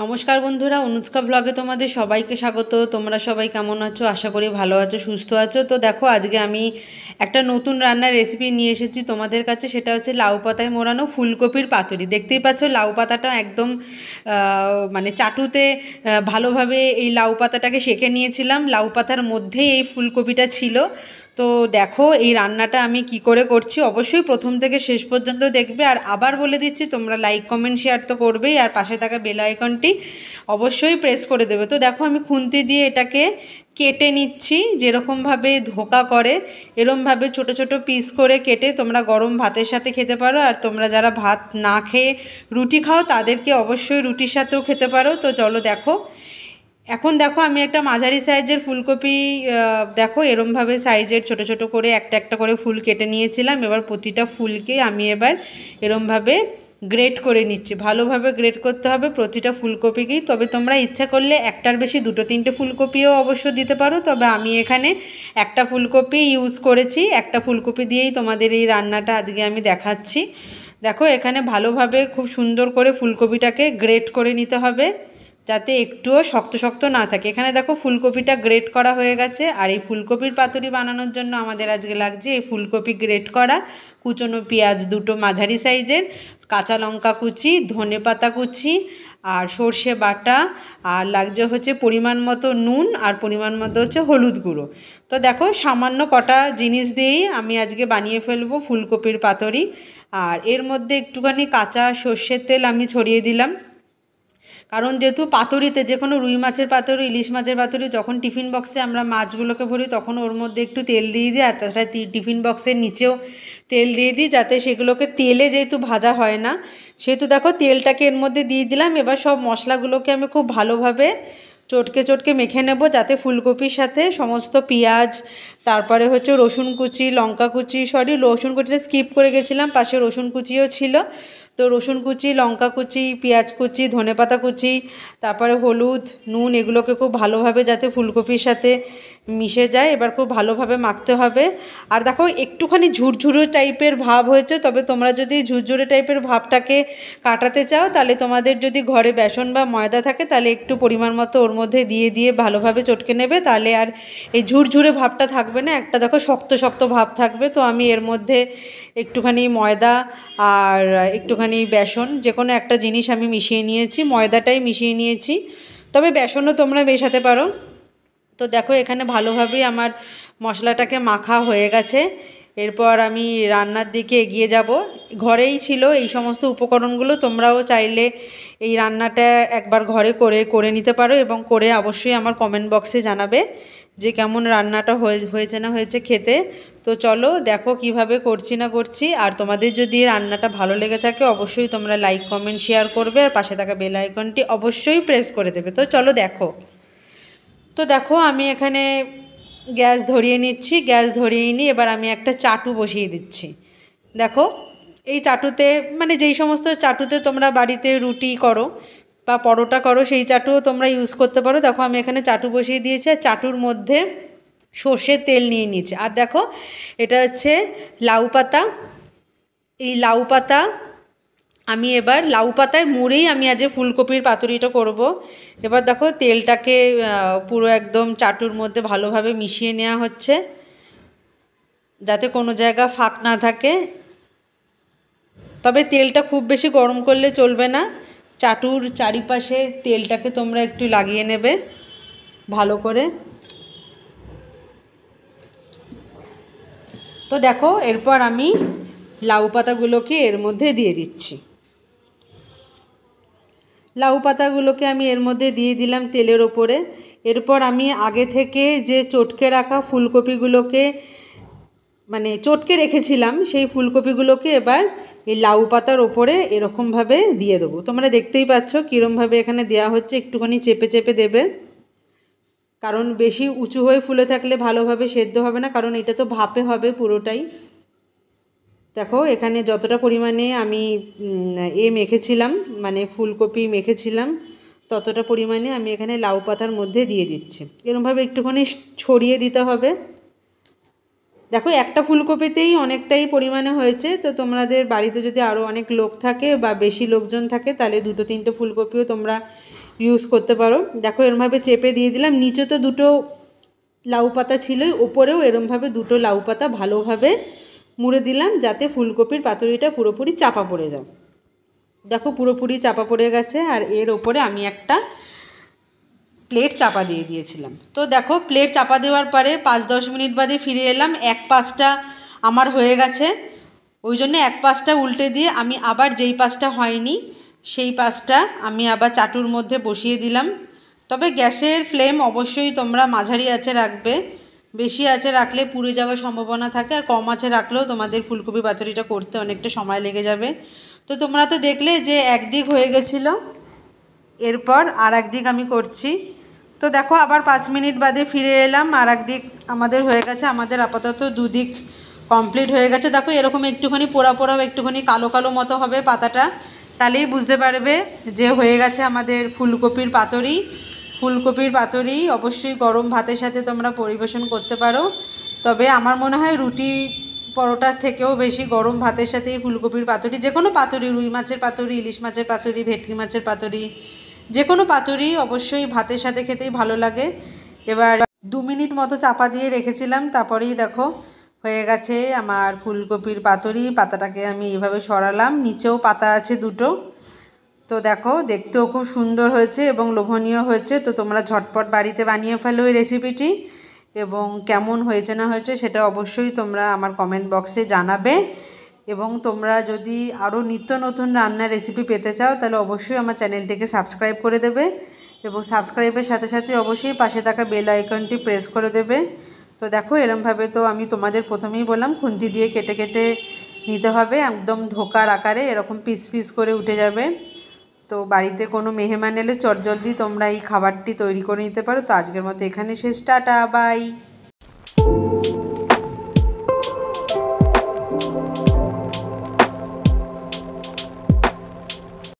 নমস্কার বন্ধুরা অনুষ্কা ব্লগে তোমাদের সবাইকে স্বাগত তোমরা সবাই কেমন আছো আশা করি ভালো আছো সুস্থ আছো তো দেখো আজকে আমি একটা নতুন রান্নার রেসিপি নিয়ে এসেছি তোমাদের কাছে সেটা হচ্ছে লাউ পাতায় মোড়ানো ফুলকপির পাতুরি দেখতেই পাচ্ছ লাউ পাতাটা একদম মানে চাটুতে ভালোভাবে এই লাউ পাতাটাকে সেঁকে নিয়েছিলাম লাউ পাতার মধ্যেই এই ফুলকপিটা ছিল তো দেখো এই রান্নাটা আমি কি করে করছি অবশ্যই প্রথম থেকে শেষ পর্যন্ত দেখবে আর আবার বলে দিচ্ছি তোমরা লাইক কমেন্ট শেয়ার তো করবেই আর পাশে থাকা বেল আইকনটি অবশ্যই প্রেস করে দেবে তো দেখো আমি খুন্তি দিয়ে এটাকে কেটে নিচ্ছি যেরকমভাবে ধোকা করে এরমভাবে ছোট ছোট পিস করে কেটে তোমরা গরম ভাতের সাথে খেতে পারো আর তোমরা যারা ভাত না খেয়ে রুটি খাও তাদেরকে অবশ্যই রুটির সাথেও খেতে পারো তো চলো দেখো এখন দেখো আমি একটা মাঝারি সাইজের ফুলকপি দেখো এরমভাবে সাইজের ছোট ছোট করে একটা একটা করে ফুল কেটে নিয়েছিলাম এবার প্রতিটা ফুলকে আমি এবার এরমভাবে গ্রেট করে নিচ্ছি ভালোভাবে গ্রেট করতে হবে প্রতিটা ফুলকপিকেই তবে তোমরা ইচ্ছা করলে একটার বেশি দুটো তিনটে ফুলকপিও অবশ্য দিতে পারো তবে আমি এখানে একটা ফুলকপি ইউজ করেছি একটা ফুলকপি দিয়েই তোমাদের এই রান্নাটা আজকে আমি দেখাচ্ছি দেখো এখানে ভালোভাবে খুব সুন্দর করে ফুলকপিটাকে গ্রেট করে নিতে হবে যাতে একটুও শক্ত শক্ত না থাকে এখানে দেখো ফুলকপিটা গ্রেট করা হয়ে গেছে আর এই ফুলকপির পাতুরি বানানোর জন্য আমাদের আজকে লাগছে এই ফুলকপি গ্রেট করা কুচনো পেঁয়াজ দুটো মাঝারি সাইজের কাঁচা লঙ্কা কুচি ধনে পাতা কুচি আর সর্ষে বাটা আর লাগছে হচ্ছে পরিমাণ মতো নুন আর পরিমাণ মতো হচ্ছে হলুদ গুঁড়ো তো দেখো সামান্য কটা জিনিস দিয়েই আমি আজকে বানিয়ে ফেলবো ফুলকপির পাতুরি আর এর মধ্যে একটুখানি কাঁচা সর্ষের তেল আমি ছড়িয়ে দিলাম কারণ যেহেতু পাতুরিতে যে কোনো রুই মাছের পাতুরি ইলিশ মাছের পাতুরি যখন টিফিন বক্সে আমরা মাছগুলোকে ভরি তখন ওর মধ্যে একটু তেল দিয়ে দিই আর তাছাড়া টিফিন বক্সের নিচেও তেল দিয়ে দিই যাতে সেগুলোকে তেলে যেহেতু ভাজা হয় না সেহেতু দেখো তেলটাকে এর মধ্যে দিয়ে দিলাম এবার সব মশলাগুলোকে আমি খুব ভালোভাবে চটকে চটকে মেখে নেব যাতে ফুলকপির সাথে সমস্ত পেঁয়াজ তারপরে হচ্ছে রসুন কুচি লঙ্কা কুচি সরি রসুন কুচিটা স্কিপ করে গেছিলাম পাশে রসুন কুচিও ছিল তো রসুন কুচি লঙ্কা কুচি পেঁয়াজ কুচি ধনেপাতা কুচি তারপরে হলুদ নুন এগুলোকে খুব ভালোভাবে যাতে ফুলকপির সাথে মিশে যায় এবার খুব ভালোভাবে মাখতে হবে আর দেখো একটুখানি ঝুরঝুরো টাইপের ভাব হয়েছে তবে তোমরা যদি ঝুরঝুরে টাইপের ভাবটাকে কাটাতে চাও তাহলে তোমাদের যদি ঘরে বেসন বা ময়দা থাকে তাহলে একটু পরিমাণ মতো ওর মধ্যে দিয়ে দিয়ে ভালোভাবে চটকে নেবে তাহলে আর এই ঝুরঝুরে ভাবটা থাকবে না একটা দেখো শক্ত শক্ত ভাব থাকবে তো আমি এর মধ্যে একটুখানি ময়দা আর একটুখানি একটুখানি বেসন যে কোনো একটা জিনিস আমি মিশিয়ে নিয়েছি ময়দাটাই মিশিয়ে নিয়েছি তবে বেসনও তোমরা মেশাতে পারো তো দেখো এখানে ভালোভাবেই আমার মশলাটাকে মাখা হয়ে গেছে এরপর আমি রান্নার দিকে এগিয়ে যাব ঘরেই ছিল এই সমস্ত উপকরণগুলো তোমরাও চাইলে এই রান্নাটা একবার ঘরে করে করে নিতে পারো এবং করে অবশ্যই আমার কমেন্ট বক্সে জানাবে যে কেমন রান্নাটা হয়েছে না হয়েছে খেতে তো চলো দেখো কিভাবে করছি না করছি আর তোমাদের যদি রান্নাটা ভালো লেগে থাকে অবশ্যই তোমরা লাইক কমেন্ট শেয়ার করবে আর পাশে থাকা বেল আইকনটি অবশ্যই প্রেস করে দেবে তো চলো দেখো তো দেখো আমি এখানে গ্যাস ধরিয়ে নিচ্ছি গ্যাস ধরিয়ে নিই এবার আমি একটা চাটু বসিয়ে দিচ্ছি দেখো এই চাটুতে মানে যেই সমস্ত চাটুতে তোমরা বাড়িতে রুটি করো বা পরোটা করো সেই চাটুও তোমরা ইউজ করতে পারো দেখো আমি এখানে চাটু বসিয়ে দিয়েছি আর চাটুর মধ্যে সর্ষের তেল নিয়ে নিচ্ছে আর দেখো এটা হচ্ছে লাউ পাতা এই লাউ পাতা আমি এবার লাউ পাতায় মুড়েই আমি আজ ফুলকপির পাতুরিটা করব। এবার দেখো তেলটাকে পুরো একদম চাটুর মধ্যে ভালোভাবে মিশিয়ে নেওয়া হচ্ছে যাতে কোনো জায়গা ফাঁক না থাকে তবে তেলটা খুব বেশি গরম করলে চলবে না চাটুর চারিপাশে তেলটাকে তোমরা একটু লাগিয়ে নেবে ভালো করে তো দেখো এরপর আমি লাউ পাতাগুলোকে এর মধ্যে দিয়ে দিচ্ছি লাউ পাতাগুলোকে আমি এর মধ্যে দিয়ে দিলাম তেলের ওপরে এরপর আমি আগে থেকে যে চটকে রাখা ফুলকপিগুলোকে মানে চটকে রেখেছিলাম সেই ফুলকপিগুলোকে এবার এই লাউ পাতার ওপরে এরকমভাবে দিয়ে দেবো তোমরা দেখতেই পাচ্ছ কীরমভাবে এখানে দেয়া হচ্ছে একটুখানি চেপে চেপে দেবে কারণ বেশি উঁচু হয়ে ফুলে থাকলে ভালোভাবে সেদ্ধ হবে না কারণ এটা তো ভাপে হবে পুরোটাই দেখো এখানে যতটা পরিমাণে আমি এ মেখেছিলাম মানে ফুলকপি মেখেছিলাম ততটা পরিমাণে আমি এখানে লাউ পাতার মধ্যে দিয়ে দিচ্ছি এরমভাবে একটুখানি ছড়িয়ে দিতে হবে দেখো একটা ফুলকপিতেই অনেকটাই পরিমাণে হয়েছে তো তোমাদের বাড়িতে যদি আরও অনেক লোক থাকে বা বেশি লোকজন থাকে তাহলে দুটো তিনটে ফুলকপিও তোমরা ইউজ করতে পারো দেখো এরমভাবে চেপে দিয়ে দিলাম নিচে তো দুটো লাউ পাতা ছিলই ওপরেও এরমভাবে দুটো লাউ পাতা ভালোভাবে মুড়ে দিলাম যাতে ফুলকপির পাতুরিটা পুরোপুরি চাপা পড়ে যায় দেখো পুরোপুরি চাপা পড়ে গেছে আর এর ওপরে আমি একটা প্লেট চাপা দিয়ে দিয়েছিলাম তো দেখো প্লেট চাপা দেওয়ার পরে পাঁচ দশ মিনিট বাদে ফিরে এলাম এক পাঁচটা আমার হয়ে গেছে ওই জন্য এক পাঁচটা উল্টে দিয়ে আমি আবার যেই পাঁচটা হয়নি সেই পাঁচটা আমি আবার চাটুর মধ্যে বসিয়ে দিলাম তবে গ্যাসের ফ্লেম অবশ্যই তোমরা মাঝারি আছে রাখবে বেশি আছে রাখলে পুড়ে যাওয়ার সম্ভাবনা থাকে আর কম আছে রাখলেও তোমাদের ফুলকপি পাতুরিটা করতে অনেকটা সময় লেগে যাবে তো তোমরা তো দেখলে যে একদিক হয়ে গেছিলো এরপর আর একদিক আমি করছি তো দেখো আবার পাঁচ মিনিট বাদে ফিরে এলাম আর একদিক আমাদের হয়ে গেছে আমাদের আপাতত দুদিক কমপ্লিট হয়ে গেছে দেখো এরকম একটুখানি পোড়া পোড়াও একটুখানি কালো কালো মতো হবে পাতাটা তাহলেই বুঝতে পারবে যে হয়ে গেছে আমাদের ফুলকপির পাতরি ফুলকপির পাতরি অবশ্যই গরম ভাতের সাথে তোমরা পরিবেশন করতে পারো তবে আমার মনে হয় রুটি পরোটার থেকেও বেশি গরম ভাতের সাথেই ফুলকপির পাতুরি যে কোনো পাতুরি রুই মাছের পাতুরি ইলিশ মাছের পাতুরি ভেটকি মাছের পাতুরি যে কোনো পাতুরি অবশ্যই ভাতের সাথে খেতেই ভালো লাগে এবার দু মিনিট মতো চাপা দিয়ে রেখেছিলাম তারপরেই দেখো হয়ে গেছে আমার ফুলকপির পাতুরি পাতাটাকে আমি এভাবে সরালাম নিচেও পাতা আছে দুটো তো দেখো দেখতেও খুব সুন্দর হয়েছে এবং লোভনীয় হয়েছে তো তোমরা ঝটপট বাড়িতে বানিয়ে ফেলো এই রেসিপিটি এবং কেমন হয়েছে না হয়েছে সেটা অবশ্যই তোমরা আমার কমেন্ট বক্সে জানাবে এবং তোমরা যদি আরও নিত্য নতুন রান্নার রেসিপি পেতে চাও তাহলে অবশ্যই আমার চ্যানেলটিকে সাবস্ক্রাইব করে দেবে এবং সাবস্ক্রাইবের সাথে সাথে অবশ্যই পাশে থাকা বেল আইকনটি প্রেস করে দেবে তো দেখো এরমভাবে তো আমি তোমাদের প্রথমেই বললাম খুন্তি দিয়ে কেটে কেটে নিতে হবে একদম ধোকার আকারে এরকম পিস পিস করে উঠে যাবে তো বাড়িতে কোনো মেহমান এলে চটজলদি তোমরা এই খাবারটি তৈরি করে নিতে পারো তো আজকের মতো এখানে শেষ টাটা বাই